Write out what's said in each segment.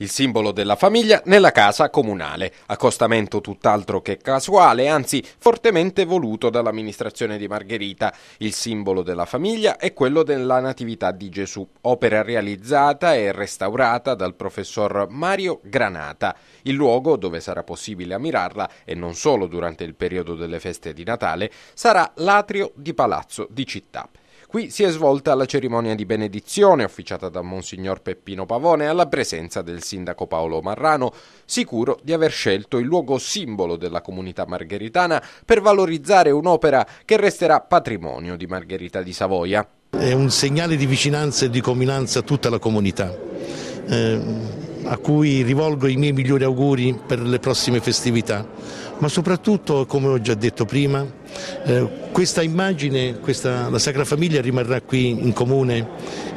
il simbolo della famiglia nella casa comunale, accostamento tutt'altro che casuale, anzi fortemente voluto dall'amministrazione di Margherita. Il simbolo della famiglia è quello della Natività di Gesù, opera realizzata e restaurata dal professor Mario Granata. Il luogo dove sarà possibile ammirarla, e non solo durante il periodo delle feste di Natale, sarà l'atrio di Palazzo di Città. Qui si è svolta la cerimonia di benedizione officiata da Monsignor Peppino Pavone alla presenza del sindaco Paolo Marrano, sicuro di aver scelto il luogo simbolo della comunità margheritana per valorizzare un'opera che resterà patrimonio di Margherita di Savoia. È un segnale di vicinanza e di comunanza a tutta la comunità. Eh a cui rivolgo i miei migliori auguri per le prossime festività, ma soprattutto, come ho già detto prima, eh, questa immagine, questa, la Sacra Famiglia rimarrà qui in comune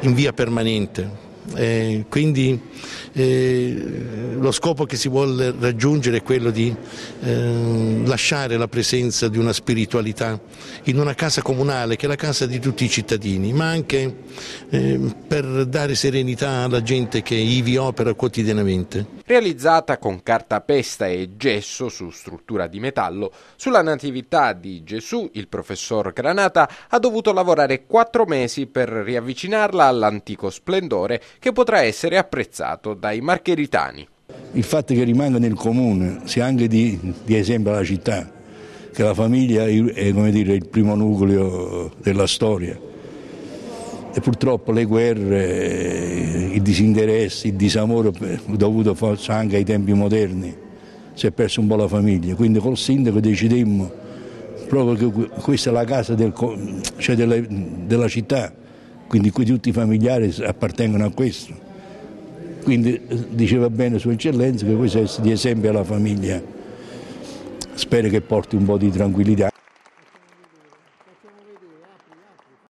in via permanente. Eh, quindi eh, lo scopo che si vuole raggiungere è quello di eh, lasciare la presenza di una spiritualità in una casa comunale che è la casa di tutti i cittadini, ma anche eh, per dare serenità alla gente che ivi opera quotidianamente. Realizzata con cartapesta e gesso su struttura di metallo, sulla Natività di Gesù il professor Granata ha dovuto lavorare quattro mesi per riavvicinarla all'antico splendore che potrà essere apprezzato dai marcheritani il fatto che rimanga nel comune sia anche di, di esempio alla città, che la famiglia è dire, il primo nucleo della storia. E purtroppo le guerre, il disinteresse, il disamore eh, dovuto forse anche ai tempi moderni, si è perso un po' la famiglia. Quindi col sindaco decidemmo proprio che questa è la casa del, cioè della, della città, quindi qui tutti i familiari appartengono a questo quindi eh, diceva bene Sua Eccellenza che questo è di esempio alla famiglia. Spero che porti un po' di tranquillità.